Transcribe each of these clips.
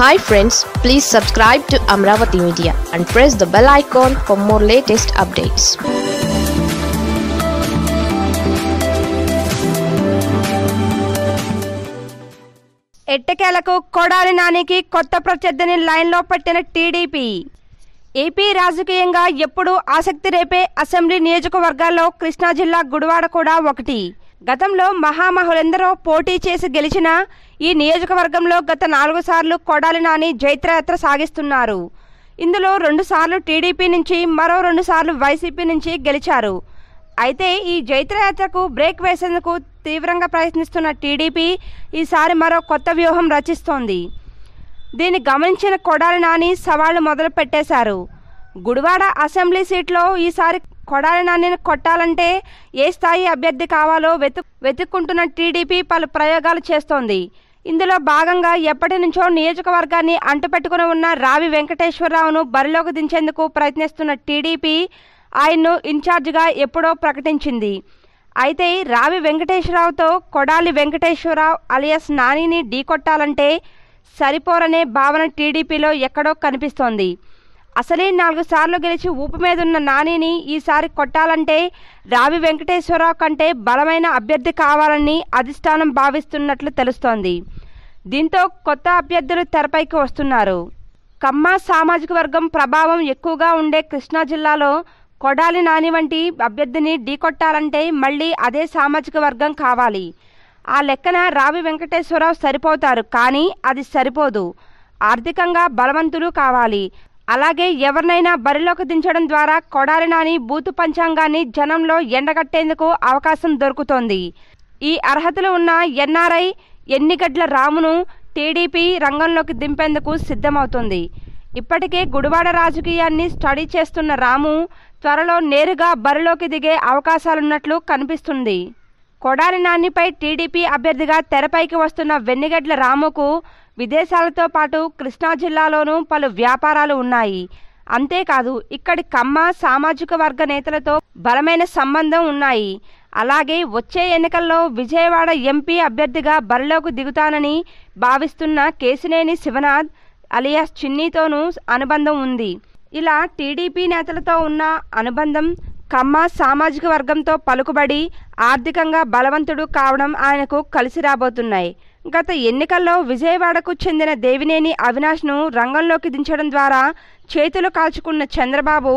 hi friends please subscribe to Amaravati media and press the bell icon for more latest updates ఎట్టకేలకు కొడాలి నానికి కొత్త ప్రత్యర్థిని లైన్లో పట్టిన టీడీపీ ఏపీ రాజకీయంగా ఎప్పుడూ ఆసక్తి రేపే అసెంబ్లీ నియోజకవర్గాల్లో కృష్ణా జిల్లా గుడివాడ కూడా ఒకటి గతంలో మహామహులెందరో పోటీ చేసి గెలిచిన ఈ నియోజకవర్గంలో గత నాలుగు సార్లు కొడాలి నాని జైత్రయాత్ర సాగిస్తున్నారు ఇందులో రెండుసార్లు టీడీపీ నుంచి మరో రెండుసార్లు వైసీపీ నుంచి గెలిచారు అయితే ఈ జైత్రయాత్రకు బ్రేక్ వేసేందుకు తీవ్రంగా ప్రయత్నిస్తున్న టీడీపీ ఈసారి మరో కొత్త వ్యూహం రచిస్తోంది దీన్ని గమనించిన కొడాలి నాని సవాళ్లు మొదలు పెట్టేశారు గుడివాడ అసెంబ్లీ సీట్లో ఈసారి కొడాలి నాణ్యను కొట్టాలంటే ఏ స్థాయి అభ్యర్థి కావాలో వెతు వెతుక్కుంటున్న టీడీపీ పలు ప్రయోగాలు చేస్తోంది ఇందులో భాగంగా ఎప్పటి నుంచో నియోజకవర్గాన్ని అంటుపెట్టుకుని ఉన్న రావి వెంకటేశ్వరరావును బరిలోకి దించేందుకు ప్రయత్నిస్తున్న టీడీపీ ఆయన్ను ఇన్ఛార్జిగా ఎప్పుడో ప్రకటించింది అయితే రావి వెంకటేశ్వరరావుతో కొడాలి వెంకటేశ్వరరావు అలియస్ నానిని ఢీకొట్టాలంటే సరిపోరనే భావన టీడీపీలో ఎక్కడో కనిపిస్తోంది అసలే నాలుగు సార్లు గెలిచి ఊపు మీదున్న నానిని ఈసారి కొట్టాలంటే రావి వెంకటేశ్వరరావు కంటే బలమైన అభ్యర్థి కావాలని అధిష్టానం భావిస్తున్నట్లు తెలుస్తోంది దీంతో కొత్త అభ్యర్థులు తెరపైకి వస్తున్నారు కమ్మ సామాజిక వర్గం ప్రభావం ఎక్కువగా ఉండే కృష్ణా జిల్లాలో కొడాలి నాని వంటి అభ్యర్థిని ఢీకొట్టాలంటే మళ్ళీ అదే సామాజిక వర్గం కావాలి ఆ లెక్కన రావి వెంకటేశ్వరరావు సరిపోతారు కానీ అది సరిపోదు ఆర్థికంగా బలవంతులు కావాలి అలాగే ఎవరినైనా బరిలోకి దించడం ద్వారా కొడాలి నాని బూతు పంచాంగాన్ని జనంలో ఎండగట్టేందుకు అవకాశం దొరుకుతోంది ఈ అర్హతలు ఉన్న ఎన్ఆర్ఐ ఎన్నిగడ్ల రామును టీడీపీ రంగంలోకి దింపేందుకు సిద్ధమవుతుంది ఇప్పటికే గుడివాడ రాజకీయాన్ని స్టడీ చేస్తున్న రాము త్వరలో నేరుగా బరిలోకి దిగే అవకాశాలున్నట్లు కనిపిస్తుంది కొడాలి నానిపై టీడీపీ అభ్యర్థిగా తెరపైకి వస్తున్న వెన్నిగడ్ల రాముకు విదేశాలతో పాటు కృష్ణా జిల్లాలోనూ పలు వ్యాపారాలు ఉన్నాయి అంతేకాదు ఇక్కడి కమ్మ సామాజిక వర్గ నేతలతో బలమైన సంబంధం ఉన్నాయి అలాగే వచ్చే ఎన్నికల్లో విజయవాడ ఎంపీ అభ్యర్థిగా బరిలోకి దిగుతానని భావిస్తున్న కేసినేని శివనాథ్ అలియాస్ చిన్నీతోనూ అనుబంధం ఉంది ఇలా టీడీపీ నేతలతో ఉన్న అనుబంధం కమ్మ సామాజిక వర్గంతో పలుకుబడి ఆర్థికంగా బలవంతుడు కావడం ఆయనకు కలిసి రాబోతున్నాయి గత ఎన్నికల్లో విజయవాడకు చెందిన దేవినేని అవినాష్ను రంగంలోకి దించడం ద్వారా చేతులు కాల్చుకున్న చంద్రబాబు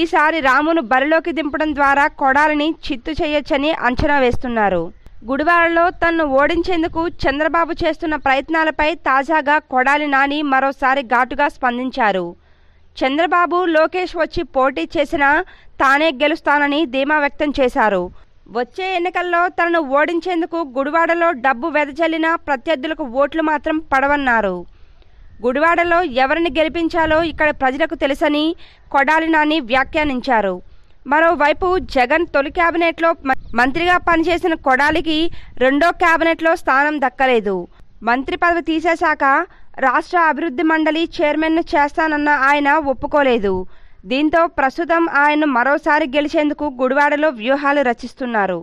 ఈసారి రామును బరిలోకి దింపడం ద్వారా కొడాలని చిత్తు చేయొచ్చని అంచనా వేస్తున్నారు గుడివాడలో తన్ను ఓడించేందుకు చంద్రబాబు చేస్తున్న ప్రయత్నాలపై తాజాగా కొడాలి నాని మరోసారి ఘాటుగా స్పందించారు చంద్రబాబు లోకేష్ వచ్చి పోటీ చేసినా తానే గెలుస్తానని ధీమా వ్యక్తం చేశారు వచ్చే ఎన్నికల్లో తనను ఓడించేందుకు గుడివాడలో డబ్బు వెదజల్లిన ప్రత్యర్థులకు ఓట్లు మాత్రం పడవన్నారు గుడివాడలో ఎవరిని గెలిపించాలో ఇక్కడ ప్రజలకు తెలుసని కొడాలి నాని వ్యాఖ్యానించారు మరోవైపు జగన్ తొలి కేబినెట్లో మంత్రిగా పనిచేసిన కొడాలికి రెండో కేబినెట్లో స్థానం దక్కలేదు మంత్రి పదవి తీసేశాక రాష్ట్ర అభివృద్ధి మండలి చైర్మన్ చేస్తానన్న ఆయన ఒప్పుకోలేదు దీంతో ప్రస్తుతం ఆయన మరోసారి గెలిచేందుకు గుడివాడలో వ్యూహాలు రచిస్తున్నారు